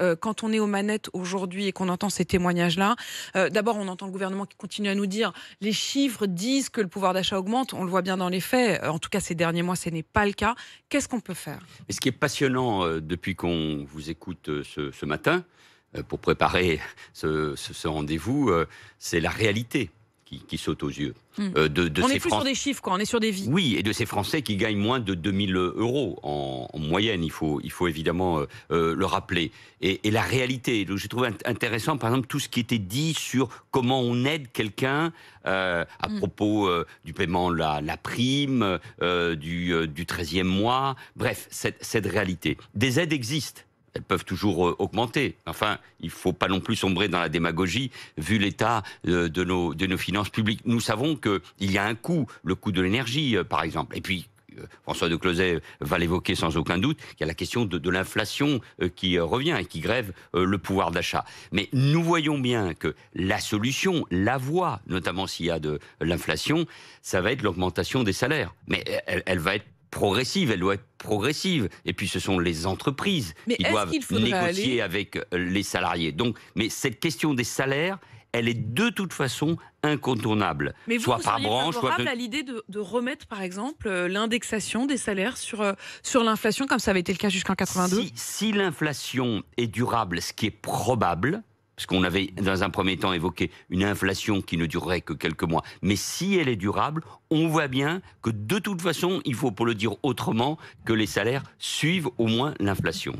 Euh, quand on est aux manettes aujourd'hui et qu'on entend ces témoignages-là, euh, d'abord on entend le gouvernement qui continue à nous dire les chiffres disent que le pouvoir d'achat augmente, on le voit bien dans les faits, euh, en tout cas ces derniers mois ce n'est pas le cas. Qu'est-ce qu'on peut faire et Ce qui est passionnant depuis qu'on vous écoute ce, matin, pour préparer ce rendez-vous, c'est la réalité qui, saute aux yeux. Hmm. Euh, de, on est plus sur des chiffres, quoi. on est sur des vies. Oui, et de ces Français qui gagnent moins de 2000 euros en, moyenne, il faut, il faut évidemment euh, euh, le rappeler. Et, la réalité, j'ai trouvé intéressant, par exemple, tout ce qui était dit sur comment on aide quelqu'un à hmm. propos du paiement de la, prime, du, du 13e mois, bref, cette réalité. Des aides existent elles peuvent toujours euh, augmenter. Enfin, il ne faut pas non plus sombrer dans la démagogie, vu l'état euh, de, nos, de nos finances publiques. Nous savons qu'il y a un coût, le coût de l'énergie, euh, par exemple. Et puis, François de Closet va l'évoquer sans aucun doute, il y a la question de, l'inflation qui revient et qui grève le pouvoir d'achat. Mais nous voyons bien que la solution, la voie, notamment s'il y a de l'inflation, ça va être l'augmentation des salaires. Mais elle va être progressive, elle doit être progressive. Et puis ce sont les entreprises qui doivent négocier avec euh, les salariés. Donc, mais cette question des salaires, elle est de toute façon incontournable. Mais vous, soit favorable par branche, à l'idée de, remettre, par exemple, euh, l'indexation des salaires sur, euh, sur l'inflation, comme ça avait été le cas jusqu'en 82 Si, si l'inflation est durable, ce qui est probable, qu'on avait dans un premier temps évoqué une inflation qui ne durerait que quelques mois. Mais si elle est durable, on voit bien que de toute façon, il faut, pour le dire autrement, que les salaires suivent au moins l'inflation.